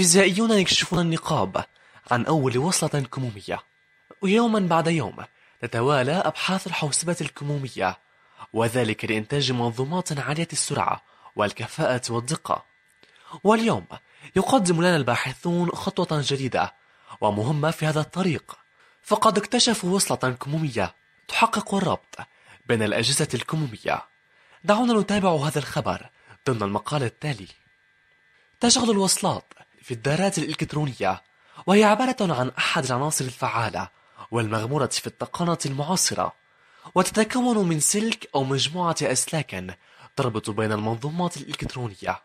فيزيائيون يكشفون النقاب عن أول وصلة كمومية ويوما بعد يوم تتوالى أبحاث الحوسبة الكمومية وذلك لإنتاج منظومات عالية السرعة والكفاءة والدقة واليوم يقدم لنا الباحثون خطوة جديدة ومهمة في هذا الطريق فقد اكتشفوا وصلة كمومية تحقق الربط بين الأجهزة الكمومية دعونا نتابع هذا الخبر ضمن المقال التالي تشغل الوصلات في الذرات الإلكترونية وهي عبارة عن أحد العناصر الفعالة والمغمورة في التقنة المعاصرة وتتكون من سلك أو مجموعة أسلاك تربط بين المنظومات الإلكترونية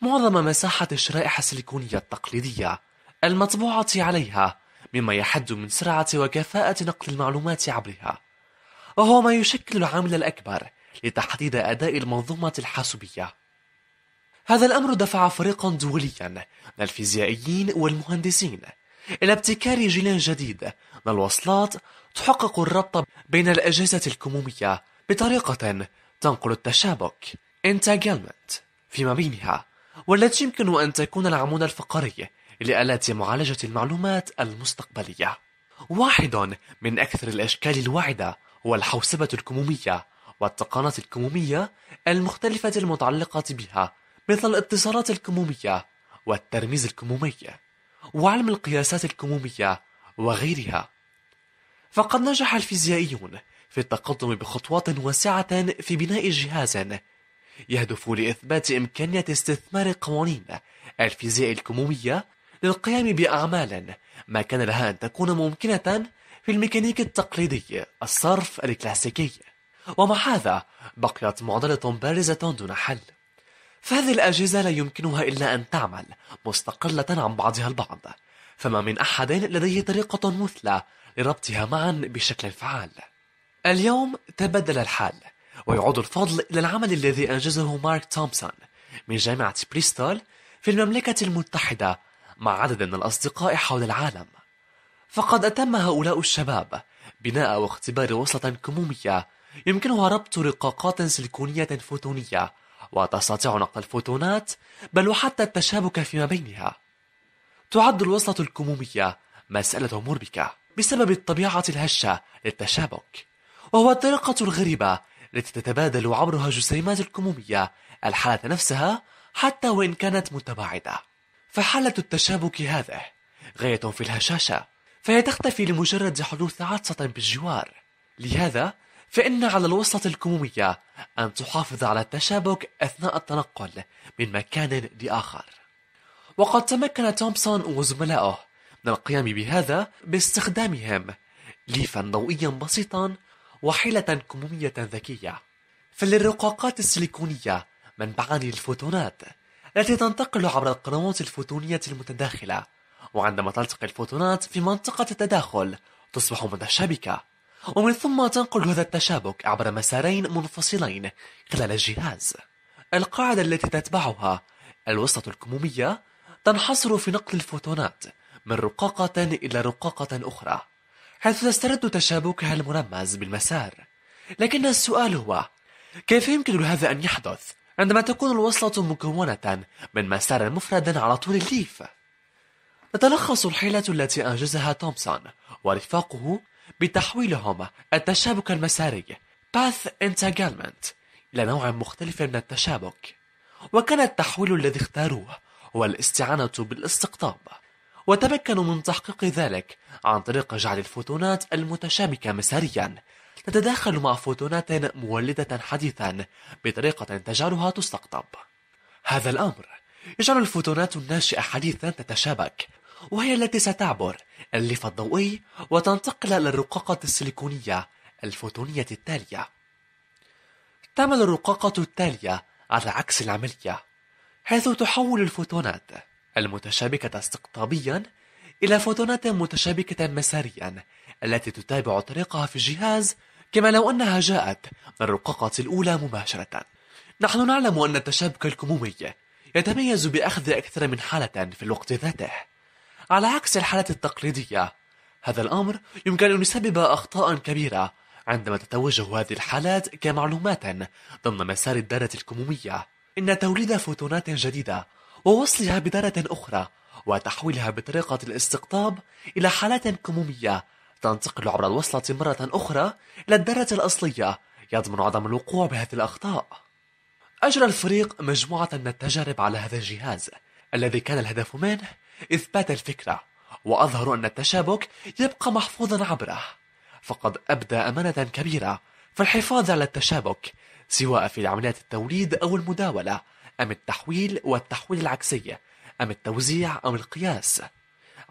معظم مساحة الشرائح السيليكونية التقليدية المطبوعة عليها مما يحد من سرعة وكفاءة نقل المعلومات عبرها وهو ما يشكل العامل الأكبر لتحديد أداء المنظومة الحاسوبية هذا الأمر دفع فريقا دوليا من الفيزيائيين والمهندسين إلى ابتكار جيل جديد من الوصلات تحقق الربط بين الأجهزة الكمومية بطريقة تنقل التشابك entanglement فيما بينها والتي يمكن أن تكون العمود الفقري لآلات معالجة المعلومات المستقبلية واحد من أكثر الأشكال الواعدة هو الحوسبة الكمومية والتقانات الكمومية المختلفة المتعلقة بها مثل الاتصالات الكمومية والترميز الكمومي وعلم القياسات الكمومية وغيرها فقد نجح الفيزيائيون في التقدم بخطوات واسعة في بناء جهاز يهدف لإثبات إمكانية استثمار قوانين الفيزياء الكمومية للقيام بأعمال ما كان لها أن تكون ممكنة في الميكانيك التقليدي الصرف الكلاسيكي ومع هذا بقيت معضلة بارزة دون حل فهذه الأجهزة لا يمكنها إلا أن تعمل مستقلة عن بعضها البعض فما من أحد لديه طريقة مثلى لربطها معا بشكل فعال اليوم تبدل الحال ويعود الفضل إلى العمل الذي أنجزه مارك تومسون من جامعة بريستول في المملكة المتحدة مع عدد من الأصدقاء حول العالم فقد أتم هؤلاء الشباب بناء واختبار وصلة كمومية يمكنها ربط رقاقات سيليكونية فوتونية وتستطيع نقل الفوتونات بل وحتى التشابك فيما بينها تعد الوصلة الكمومية مسألة مربكة بسبب الطبيعة الهشة للتشابك وهو الطريقة الغريبة التي تتبادل عبرها الجسيمات الكمومية الحالة نفسها حتى وإن كانت متباعدة فحالة التشابك هذه غاية في الهشاشة فهي تختفي لمجرد حدوث عطسة بالجوار لهذا فإن على الوسط الكمومية أن تحافظ على التشابك أثناء التنقل من مكان لآخر وقد تمكن تومسون وزملائه من القيام بهذا باستخدامهم ليفا ضوئيا بسيطا وحيلة كمومية ذكية فللرقاقات السيليكونية منبعان للفوتونات التي تنتقل عبر القنوات الفوتونية المتداخلة وعندما تلتقي الفوتونات في منطقة التداخل تصبح متشابكة ومن ثم تنقل هذا التشابك عبر مسارين منفصلين خلال الجهاز القاعدة التي تتبعها الوسطة الكمومية تنحصر في نقل الفوتونات من رقاقة إلى رقاقة أخرى حيث تسترد تشابكها المرمز بالمسار لكن السؤال هو كيف يمكن لهذا أن يحدث عندما تكون الوصلة مكونة من مسار مفرد على طول الليف؟ تتلخص الحيلة التي أنجزها تومسون ورفاقه بتحويلهما التشابك المساري Path Entanglement إلى نوع مختلف من التشابك وكان التحويل الذي اختاروه هو الاستعانة بالاستقطاب وتمكنوا من تحقيق ذلك عن طريق جعل الفوتونات المتشابكة مساريا تتداخل مع فوتونات مولدة حديثا بطريقة تجعلها تستقطب هذا الأمر يجعل الفوتونات الناشئة حديثا تتشابك وهي التي ستعبر الليف الضوئي وتنتقل إلى الرقاقة السيليكونية الفوتونية التالية. تعمل الرقاقة التالية على عكس العملية، حيث تحول الفوتونات المتشابكة استقطابيا إلى فوتونات متشابكة مساريا التي تتابع طريقها في الجهاز كما لو أنها جاءت من الرقاقة الأولى مباشرة. نحن نعلم أن التشابك الكمومي يتميز بأخذ أكثر من حالة في الوقت ذاته على عكس الحالات التقليدية هذا الأمر يمكن أن يسبب أخطاء كبيرة عندما تتوجه هذه الحالات كمعلومات ضمن مسار الدارة الكمومية إن توليد فوتونات جديدة ووصلها بدارة أخرى وتحويلها بطريقة الاستقطاب إلى حالات كمومية تنتقل عبر الوصلة مرة أخرى إلى الدارة الأصلية يضمن عدم الوقوع بهذه الأخطاء أجرى الفريق مجموعة من التجارب على هذا الجهاز الذي كان الهدف منه إثبات الفكرة وأظهر أن التشابك يبقى محفوظا عبره فقد أبدى أمانة كبيرة في الحفاظ على التشابك سواء في عمليات التوليد أو المداولة أم التحويل والتحويل العكسي أم التوزيع أم القياس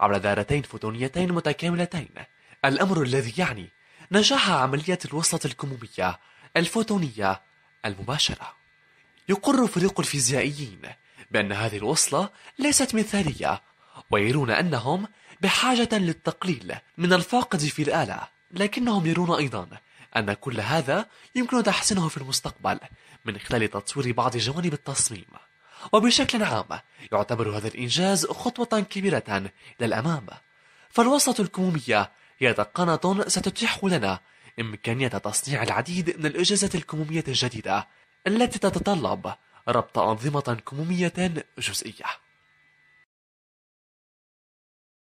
عبر دارتين فوتونيتين متكاملتين الأمر الذي يعني نجاح عملية الوصلة الكمومية الفوتونية المباشرة يقر فريق الفيزيائيين بأن هذه الوصلة ليست مثالية ويرون أنهم بحاجة للتقليل من الفاقد في الآلة لكنهم يرون أيضا أن كل هذا يمكن تحسينه في المستقبل من خلال تطوير بعض جوانب التصميم وبشكل عام يعتبر هذا الإنجاز خطوة كبيرة للأمام فالوسط الكمومية هي تقنة ستتيح لنا إمكانية تصنيع العديد من الأجهزة الكمومية الجديدة التي تتطلب ربط أنظمة كمومية جزئية